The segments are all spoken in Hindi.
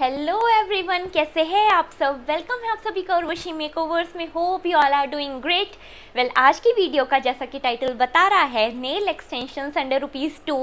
हेलो एवरीवन कैसे हैं आप सब वेलकम है आप सभी का उर्वशी मेकओवर्स में hope you all are doing great well आज की वीडियो का जैसा कि टाइटल बता रहा है nail extension under rupees two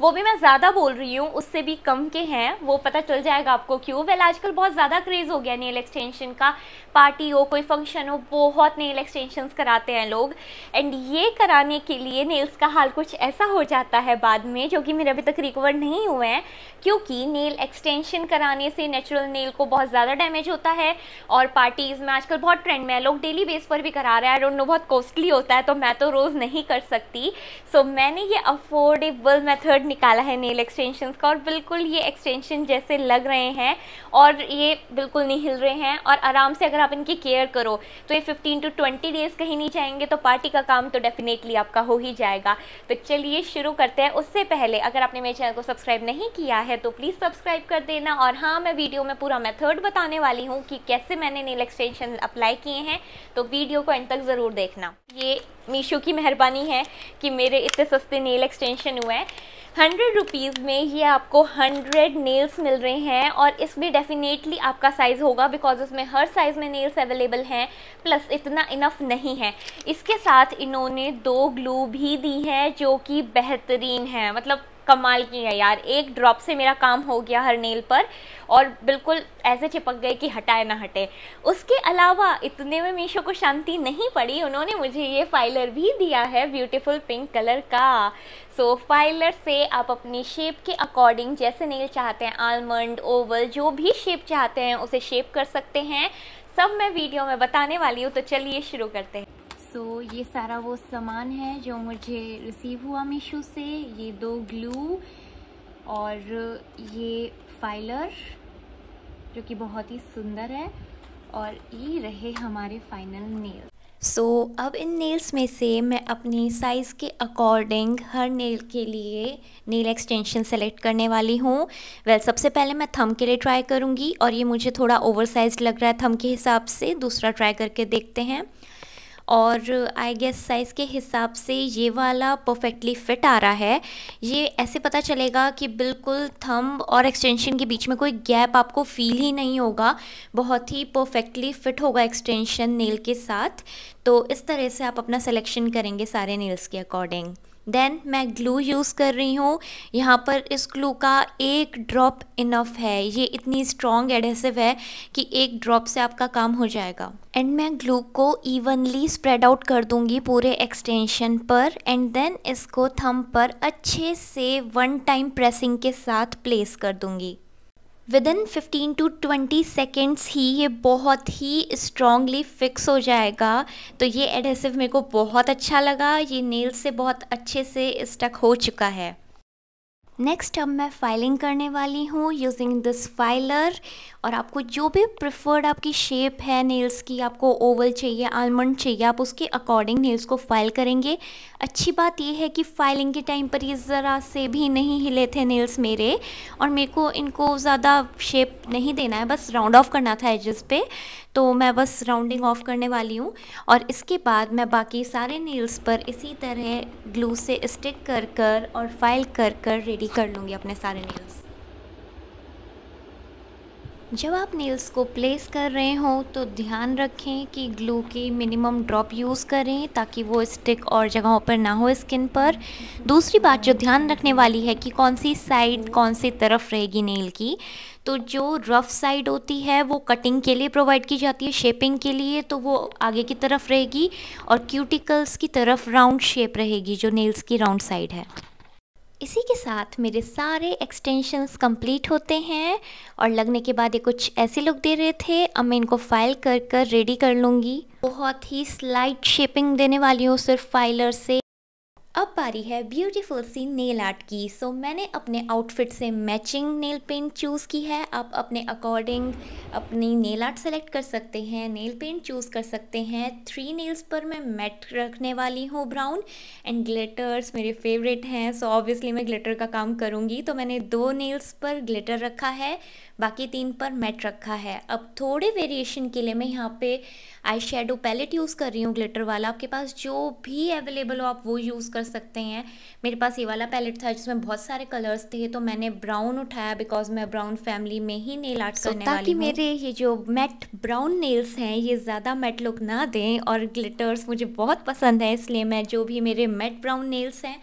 वो भी मैं ज़्यादा बोल रही हूँ उससे भी कम के हैं वो पता चल जाएगा आपको क्यों वेल आजकल बहुत ज़्यादा क्रेज़ हो गया नेल एक्सटेंशन का पार्टी हो कोई फंक्शन हो बहुत नेल एक्सटेंशन कराते हैं लोग एंड ये कराने के लिए नेल्स का हाल कुछ ऐसा हो जाता है बाद में जो कि मेरे अभी तक रिकवर नहीं हुए हैं क्योंकि नेल एक्सटेंशन कराने से से नेचुरल नेल को बहुत ज़्यादा डैमेज होता है और पार्टीज़ में आजकल बहुत ट्रेंड में है लोग डेली बेस पर भी करा रहे हैं डोंट नो बहुत कॉस्टली होता है तो मैं तो रोज़ नहीं कर सकती सो so, मैंने ये अफोर्डेबल मेथड निकाला है नेल एक्सटेंशन का और बिल्कुल ये एक्सटेंशन जैसे लग रहे हैं और ये बिल्कुल नहीं हिल रहे हैं और आराम से अगर आप इनकी केयर करो तो ये फिफ्टीन टू ट्वेंटी डेज़ कहीं नहीं जाएंगे तो पार्टी का काम तो डेफिनेटली आपका हो ही जाएगा तो चलिए शुरू करते हैं उससे पहले अगर आपने मेरे चैनल को सब्सक्राइब नहीं किया है तो प्लीज़ सब्सक्राइब कर देना और हाँ मैं मैं वीडियो में पूरा मेथड बताने वाली हूँ कि कैसे मैंने नेल एक्सटेंशन अप्लाई किए हैं तो वीडियो को एंड तक ज़रूर देखना ये मीशो की मेहरबानी है कि मेरे इतने सस्ते नेल एक्सटेंशन हुए हैं हंड्रेड रुपीज़ में ये आपको हंड्रेड नेल्स मिल रहे हैं और इसमें डेफिनेटली आपका साइज़ होगा बिकॉज इसमें हर साइज़ में नेल्स अवेलेबल हैं प्लस इतना इनफ नहीं है इसके साथ इन्होंने दो ग्लू भी दी है जो कि बेहतरीन है मतलब कमाल की है यार एक ड्रॉप से मेरा काम हो गया हर नेल पर और बिल्कुल ऐसे चिपक गए कि हटाए ना हटे उसके अलावा इतने में मीशो को शांति नहीं पड़ी उन्होंने मुझे ये फाइलर भी दिया है ब्यूटीफुल पिंक कलर का सो so, फाइलर से आप अपनी शेप के अकॉर्डिंग जैसे नेल चाहते हैं आलमंड ओवल जो भी शेप चाहते हैं उसे शेप कर सकते हैं सब मैं वीडियो में बताने वाली हूँ तो चलिए शुरू करते हैं सो so, ये सारा वो सामान है जो मुझे रिसीव हुआ मीशो से ये दो ग्लू और ये फाइलर जो कि बहुत ही सुंदर है और ये रहे हमारे फाइनल नेल्स सो so, अब इन नेल्स में से मैं अपने साइज़ के अकॉर्डिंग हर नेल के लिए नेल एक्सटेंशन सेलेक्ट करने वाली हूँ वेल well, सबसे पहले मैं थम के लिए ट्राई करूँगी और ये मुझे थोड़ा ओवर साइज लग रहा है थम के हिसाब से दूसरा ट्राई करके देखते हैं और आई गेस साइज़ के हिसाब से ये वाला परफेक्टली फिट आ रहा है ये ऐसे पता चलेगा कि बिल्कुल थंब और एक्सटेंशन के बीच में कोई गैप आपको फील ही नहीं होगा बहुत ही परफेक्टली फिट होगा एक्सटेंशन नेल के साथ तो इस तरह से आप अपना सिलेक्शन करेंगे सारे नेल्स के अकॉर्डिंग देन मैं ग्लू यूज़ कर रही हूँ यहाँ पर इस ग्लू का एक ड्रॉप इनफ है ये इतनी स्ट्रॉन्ग एडहेसिव है कि एक ड्रॉप से आपका काम हो जाएगा एंड मैं ग्लू को इवनली स्प्रेड आउट कर दूँगी पूरे एक्सटेंशन पर एंड देन इसको थम पर अच्छे से वन टाइम प्रेसिंग के साथ प्लेस कर दूँगी within fifteen to twenty seconds ही ये बहुत ही स्ट्रॉन्गली फिक्स हो जाएगा तो ये एडहेसिव मेरे को बहुत अच्छा लगा ये नेल से बहुत अच्छे से स्टक हो चुका है नेक्स्ट अब मैं फाइलिंग करने वाली हूँ यूजिंग दिस फाइलर और आपको जो भी प्रिफर्ड आपकी शेप है नेल्स की आपको ओवल चाहिए आलमंड चाहिए आप उसके अकॉर्डिंग नेल्स को फाइल करेंगे अच्छी बात यह है कि फाइलिंग के टाइम पर ये ज़रा से भी नहीं हिले थे नेल्स मेरे और मेरे को इनको ज़्यादा शेप नहीं देना है बस राउंड ऑफ करना था एजेस पे तो मैं बस राउंडिंग ऑफ करने वाली हूँ और इसके बाद मैं बाकी सारे नील्स पर इसी तरह ग्लू से स्टिक कर कर और फाइल कर कर रेडी कर लूँगी अपने सारे नील्स जब आप नेल्स को प्लेस कर रहे हों तो ध्यान रखें कि ग्लू की मिनिमम ड्रॉप यूज़ करें ताकि वो स्टिक और जगहों पर ना हो स्किन पर दूसरी बात जो ध्यान रखने वाली है कि कौन सी साइड कौन सी तरफ रहेगी नेल की तो जो रफ साइड होती है वो कटिंग के लिए प्रोवाइड की जाती है शेपिंग के लिए तो वो आगे की तरफ रहेगी और क्यूटिकल्स की तरफ राउंड शेप रहेगी जो नेल्स की राउंड साइड है इसी के साथ मेरे सारे एक्सटेंशंस कंप्लीट होते हैं और लगने के बाद ये कुछ ऐसे लुक दे रहे थे अब मैं इनको फाइल कर कर रेडी कर लूँगी बहुत ही स्लाइट शेपिंग देने वाली हूँ सिर्फ फाइलर से अब बारी है ब्यूटीफुल सी नेल आर्ट की सो so, मैंने अपने आउटफिट से मैचिंग नेल पेंट चूज़ की है आप अपने अकॉर्डिंग अपनी नेल आर्ट सेलेक्ट कर सकते हैं नेल पेंट चूज़ कर सकते हैं थ्री नेल्स पर मैं मैट रखने वाली हूँ ब्राउन एंड ग्लिटर्स मेरे फेवरेट हैं सो ऑब्वियसली मैं ग्लिटर का काम करूँगी तो मैंने दो नेल्स पर ग्लिटर रखा है बाकी तीन पर मैट रखा है अब थोड़े वेरिएशन के लिए मैं यहाँ पे आई पैलेट यूज़ कर रही हूँ ग्लिटर वाला आपके पास जो भी अवेलेबल हो आप वो यूज़ कर कर सकते हैं मेरे पास ये वाला पैलेट था जिसमें बहुत सारे कलर्स थे तो मैंने ब्राउन उठाया बिकॉज मैं ब्राउन फैमिली में ही नेल आर्ट so, करने ताकि वाली मेरे ये जो मैट ब्राउन नेल्स हैं ये ज़्यादा मैट लुक ना दें और ग्लिटर्स मुझे बहुत पसंद है इसलिए मैं जो भी मेरे मैट ब्राउन नेल्स हैं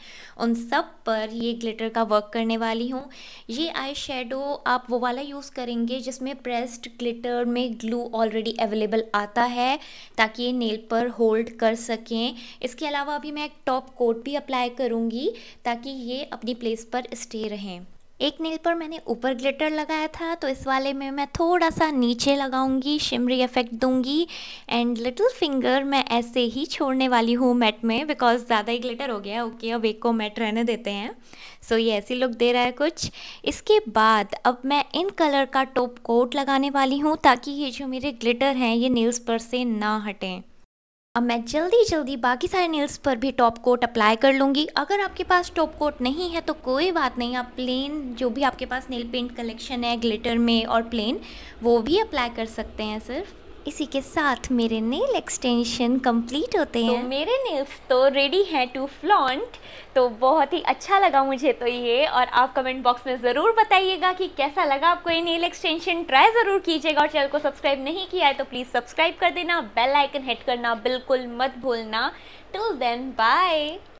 उन सब पर ये ग्लिटर का वर्क करने वाली हूँ ये आई शेडो आप वो वाला यूज़ करेंगे जिसमें प्रेस्ड ग्लिटर में ग्लू ऑलरेडी अवेलेबल आता है ताकि ये नेल पर होल्ड कर सकें इसके अलावा अभी मैं एक टॉप कोट भी अप्लाई करूँगी ताकि ये अपनी प्लेस पर स्टे रहें एक नील पर मैंने ऊपर ग्लिटर लगाया था तो इस वाले में मैं थोड़ा सा नीचे लगाऊंगी शिमरी इफेक्ट दूंगी एंड लिटिल फिंगर मैं ऐसे ही छोड़ने वाली हूँ मैट में बिकॉज ज़्यादा ही ग्लिटर हो गया ओके अब एक को मैट रहने देते हैं सो so, ये ऐसी लुक दे रहा है कुछ इसके बाद अब मैं इन कलर का टॉप कोट लगाने वाली हूँ ताकि ये जो मेरे ग्लिटर हैं ये नील्स पर से ना हटें अब मैं जल्दी जल्दी बाकी सारे नेल्स पर भी टॉप कोट अप्लाई कर लूँगी अगर आपके पास टॉप कोट नहीं है तो कोई बात नहीं आप प्लेन जो भी आपके पास नेल पेंट कलेक्शन है ग्लिटर में और प्लेन वो भी अप्लाई कर सकते हैं सिर्फ इसी के साथ मेरे नेल एक्सटेंशन कंप्लीट होते तो हैं तो मेरे नेल्स तो रेडी हैं टू फ्लॉन्ट तो बहुत ही अच्छा लगा मुझे तो ये और आप कमेंट बॉक्स में ज़रूर बताइएगा कि कैसा लगा आपको ये नेल एक्सटेंशन ट्राई ज़रूर कीजिएगा और चैनल को सब्सक्राइब नहीं किया है तो प्लीज़ सब्सक्राइब कर देना बेल आइकन हिट करना बिल्कुल मत भूलना टिल देन बाय